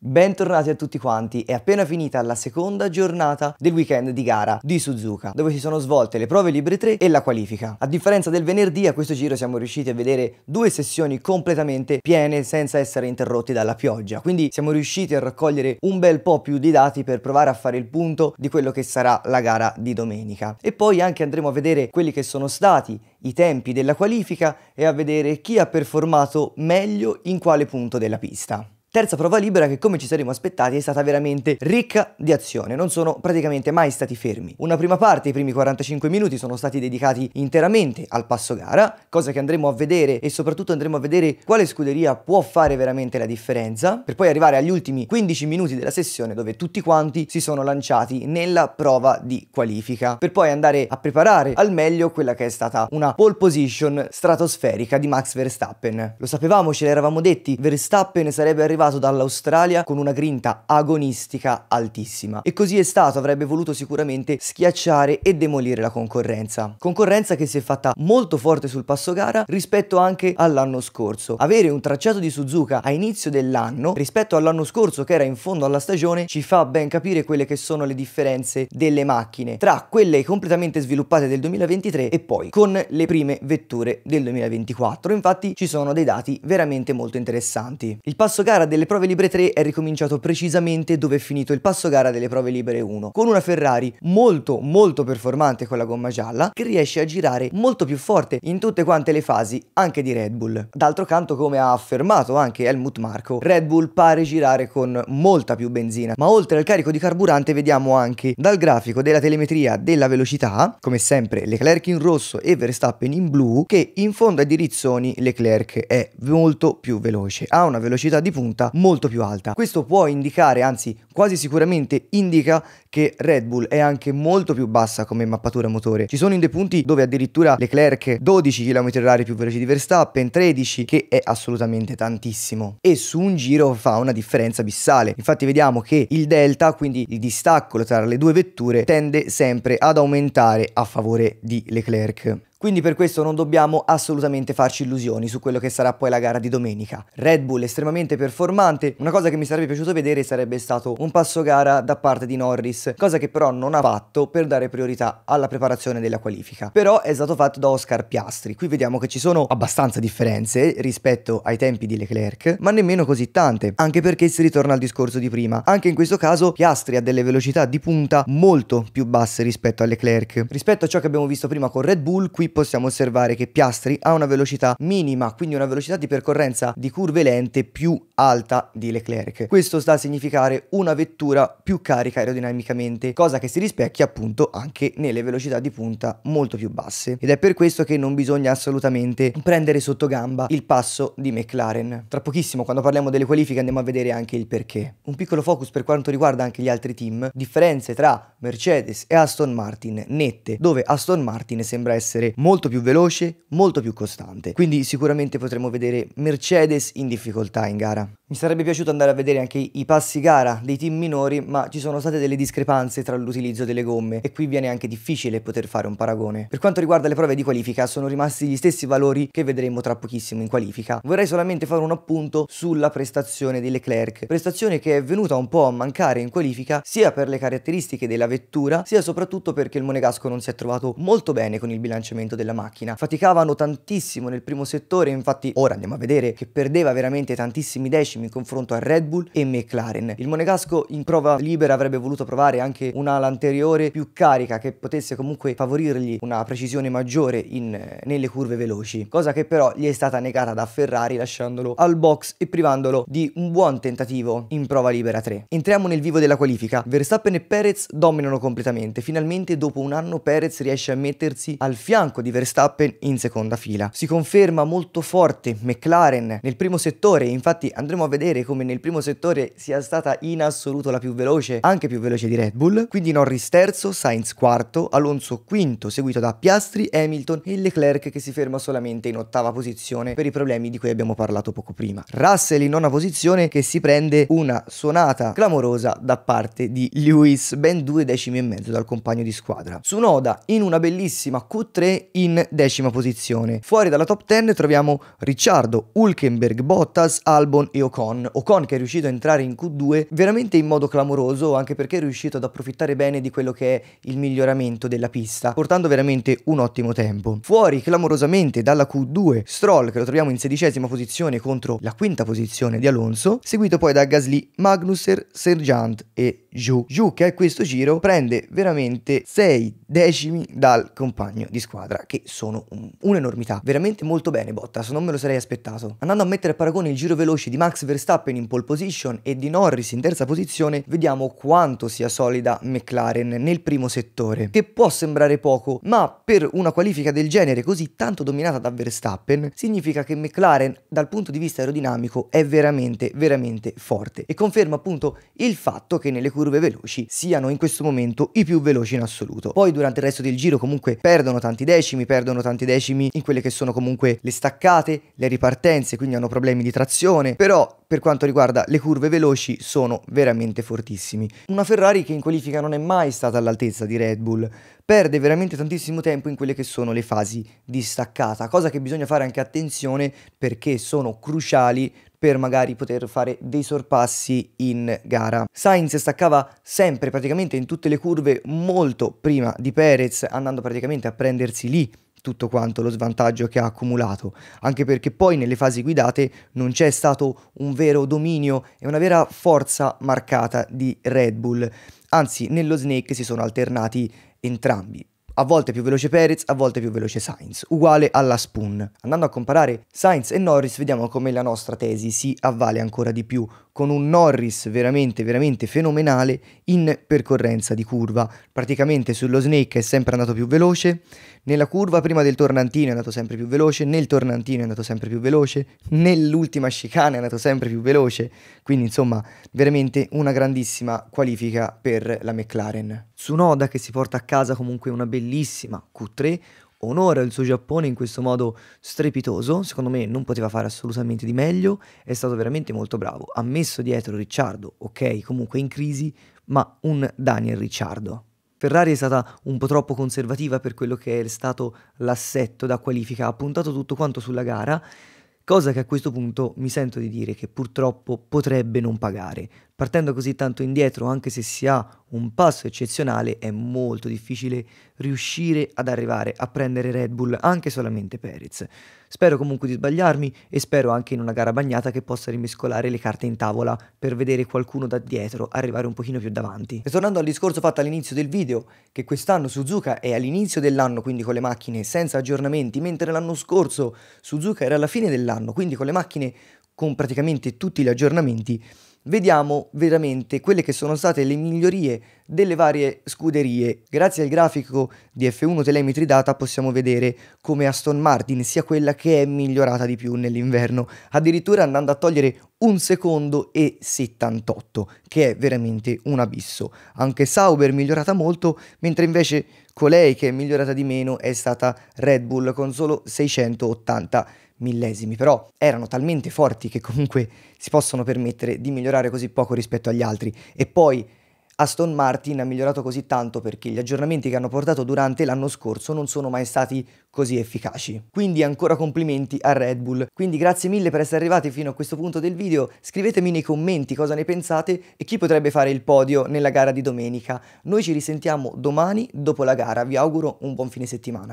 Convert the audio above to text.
Bentornati a tutti quanti, è appena finita la seconda giornata del weekend di gara di Suzuka, dove si sono svolte le prove libere 3 e la qualifica. A differenza del venerdì, a questo giro siamo riusciti a vedere due sessioni completamente piene senza essere interrotti dalla pioggia, quindi siamo riusciti a raccogliere un bel po' più di dati per provare a fare il punto di quello che sarà la gara di domenica. E poi anche andremo a vedere quelli che sono stati i tempi della qualifica e a vedere chi ha performato meglio in quale punto della pista terza prova libera che come ci saremmo aspettati è stata veramente ricca di azione, non sono praticamente mai stati fermi. Una prima parte, i primi 45 minuti sono stati dedicati interamente al passo gara, cosa che andremo a vedere e soprattutto andremo a vedere quale scuderia può fare veramente la differenza, per poi arrivare agli ultimi 15 minuti della sessione dove tutti quanti si sono lanciati nella prova di qualifica, per poi andare a preparare al meglio quella che è stata una pole position stratosferica di Max Verstappen. Lo sapevamo, ce l'eravamo detti, Verstappen sarebbe arrivato portato dall'Australia con una grinta agonistica altissima. E così è stato, avrebbe voluto sicuramente schiacciare e demolire la concorrenza. Concorrenza che si è fatta molto forte sul passo gara rispetto anche all'anno scorso. Avere un tracciato di Suzuka a inizio dell'anno rispetto all'anno scorso che era in fondo alla stagione ci fa ben capire quelle che sono le differenze delle macchine tra quelle completamente sviluppate del 2023 e poi con le prime vetture del 2024. Infatti ci sono dei dati veramente molto interessanti. Il passo gara delle prove libere 3 è ricominciato precisamente dove è finito il passo gara delle prove libere 1, con una Ferrari molto molto performante con la gomma gialla che riesce a girare molto più forte in tutte quante le fasi anche di Red Bull. D'altro canto come ha affermato anche Helmut Marco, Red Bull pare girare con molta più benzina, ma oltre al carico di carburante vediamo anche dal grafico della telemetria della velocità, come sempre Leclerc in rosso e Verstappen in blu, che in fondo ai dirizzoni Leclerc è molto più veloce, ha una velocità di punta punta molto più alta. Questo può indicare, anzi quasi sicuramente indica che Red Bull è anche molto più bassa come mappatura motore. Ci sono in dei punti dove addirittura Leclerc 12 km/h più veloce di Verstappen, 13 che è assolutamente tantissimo e su un giro fa una differenza abissale. Infatti vediamo che il delta, quindi il distacco tra le due vetture, tende sempre ad aumentare a favore di Leclerc. Quindi per questo non dobbiamo assolutamente farci illusioni su quello che sarà poi la gara di domenica. Red Bull estremamente performante, una cosa che mi sarebbe piaciuto vedere sarebbe stato un passo gara da parte di Norris, cosa che però non ha fatto per dare priorità alla preparazione della qualifica. Però è stato fatto da Oscar Piastri. Qui vediamo che ci sono abbastanza differenze rispetto ai tempi di Leclerc, ma nemmeno così tante, anche perché si ritorna al discorso di prima. Anche in questo caso Piastri ha delle velocità di punta molto più basse rispetto a Leclerc. Rispetto a ciò che abbiamo visto prima con Red Bull, qui possiamo osservare che Piastri ha una velocità minima, quindi una velocità di percorrenza di curve lente più alta di Leclerc. Questo sta a significare una vettura più carica aerodinamicamente, cosa che si rispecchia appunto anche nelle velocità di punta molto più basse. Ed è per questo che non bisogna assolutamente prendere sotto gamba il passo di McLaren. Tra pochissimo, quando parliamo delle qualifiche, andiamo a vedere anche il perché. Un piccolo focus per quanto riguarda anche gli altri team, differenze tra Mercedes e Aston Martin nette, dove Aston Martin sembra essere molto più veloce, molto più costante. Quindi sicuramente potremo vedere Mercedes in difficoltà in gara. Mi sarebbe piaciuto andare a vedere anche i passi gara dei team minori, ma ci sono state delle discrepanze tra l'utilizzo delle gomme e qui viene anche difficile poter fare un paragone. Per quanto riguarda le prove di qualifica, sono rimasti gli stessi valori che vedremo tra pochissimo in qualifica. Vorrei solamente fare un appunto sulla prestazione di Leclerc, prestazione che è venuta un po' a mancare in qualifica sia per le caratteristiche della vettura, sia soprattutto perché il monegasco non si è trovato molto bene con il bilanciamento funzionamento della macchina. Faticavano tantissimo nel primo settore, infatti ora andiamo a vedere che perdeva veramente tantissimi decimi in confronto a Red Bull e McLaren. Il Monegasco in prova libera avrebbe voluto provare anche un'ala anteriore più carica che potesse comunque favorirgli una precisione maggiore in, nelle curve veloci, cosa che però gli è stata negata da Ferrari lasciandolo al box e privandolo di un buon tentativo in prova libera 3. Entriamo nel vivo della qualifica, Verstappen e Perez dominano completamente, finalmente dopo un anno Perez riesce a mettersi al fianco fianco di Verstappen in seconda fila. Si conferma molto forte McLaren nel primo settore, infatti andremo a vedere come nel primo settore sia stata in assoluto la più veloce, anche più veloce di Red Bull, quindi Norris terzo, Sainz quarto, Alonso quinto, seguito da Piastri, Hamilton e Leclerc che si ferma solamente in ottava posizione per i problemi di cui abbiamo parlato poco prima. Russell in nona posizione che si prende una suonata clamorosa da parte di Lewis, ben due decimi e mezzo dal compagno di squadra. Su Noda in una bellissima Q3 in decima posizione. Fuori dalla top 10 troviamo Ricciardo, Hulkenberg, Bottas, Albon e Ocon. Ocon che è riuscito a entrare in Q2 veramente in modo clamoroso anche perché è riuscito ad approfittare bene di quello che è il miglioramento della pista, portando veramente un ottimo tempo. Fuori clamorosamente dalla Q2 Stroll che lo troviamo in sedicesima posizione contro la quinta posizione di Alonso, seguito poi da Gasly, Magnusser, Sergeant e Ju. Ju che a questo giro prende veramente 6 decimi dal compagno di squadra ora che sono un, un'enormità. Veramente molto bene Bottas, non me lo sarei aspettato. Andando a mettere a paragone il giro veloce di Max Verstappen in pole position e di Norris in terza posizione, vediamo quanto sia solida McLaren nel primo settore, che può sembrare poco, ma per una qualifica del genere così tanto dominata da Verstappen, significa che McLaren dal punto di vista aerodinamico è veramente, veramente forte e conferma appunto il fatto che nelle curve veloci siano in questo momento i più veloci in assoluto. Poi durante il resto del giro comunque perdono tanti decimi, decimi, perdono tanti decimi in quelle che sono comunque le staccate, le ripartenze, quindi hanno problemi di trazione, però per quanto riguarda le curve veloci sono veramente fortissimi. Una Ferrari che in qualifica non è mai stata all'altezza di Red Bull, perde veramente tantissimo tempo in quelle che sono le fasi di staccata, cosa che bisogna fare anche attenzione perché sono cruciali per magari poter fare dei sorpassi in gara. Sainz staccava sempre praticamente in tutte le curve molto prima di Perez andando praticamente a prendersi lì tutto quanto lo svantaggio che ha accumulato, anche perché poi nelle fasi guidate non c'è stato un vero dominio e una vera forza marcata di Red Bull, anzi nello Snake si sono alternati entrambi a volte più veloce Perez, a volte più veloce Sainz, uguale alla Spoon. Andando a comparare Sainz e Norris vediamo come la nostra tesi si avvale ancora di più con un Norris veramente, veramente fenomenale in percorrenza di curva. Praticamente sullo Snake è sempre andato più veloce, nella curva prima del tornantino è andato sempre più veloce, nel tornantino è andato sempre più veloce, nell'ultima chicane è andato sempre più veloce, quindi insomma veramente una grandissima qualifica per la McLaren. Su Noda che si porta a casa comunque una bellissima Q3, onora il suo Giappone in questo modo strepitoso, secondo me non poteva fare assolutamente di meglio, è stato veramente molto bravo, ha messo dietro Ricciardo, ok, comunque in crisi, ma un Daniel Ricciardo. Ferrari è stata un po' troppo conservativa per quello che è stato l'assetto da qualifica, ha puntato tutto quanto sulla gara cosa che a questo punto mi sento di dire che purtroppo potrebbe non pagare. Partendo così tanto indietro, anche se si ha un passo eccezionale, è molto difficile riuscire ad arrivare a prendere Red Bull anche solamente Perez. Spero comunque di sbagliarmi e spero anche in una gara bagnata che possa rimescolare le carte in tavola per vedere qualcuno da dietro arrivare un pochino più davanti. E tornando al discorso fatto all'inizio del video, che quest'anno Suzuka è all'inizio dell'anno quindi con le macchine senza aggiornamenti, mentre l'anno scorso Suzuka era alla fine dell'anno quindi con le macchine con praticamente tutti gli aggiornamenti vediamo veramente quelle che sono state le migliorie delle varie scuderie. Grazie al grafico di F1 Telemetry Data possiamo vedere come Aston Martin sia quella che è migliorata di più nell'inverno, addirittura andando a togliere un secondo e 78, che è veramente un abisso. Anche Sauber migliorata molto, mentre invece colei che è migliorata di meno è stata Red Bull con solo 680 millesimi, però erano talmente forti che comunque si possono permettere di migliorare così poco rispetto agli altri. E poi Aston Martin ha migliorato così tanto perché gli aggiornamenti che hanno portato durante l'anno scorso non sono mai stati così efficaci. Quindi ancora complimenti a Red Bull. Quindi grazie mille per essere arrivati fino a questo punto del video, scrivetemi nei commenti cosa ne pensate e chi potrebbe fare il podio nella gara di domenica. Noi ci risentiamo domani dopo la gara, vi auguro un buon fine settimana.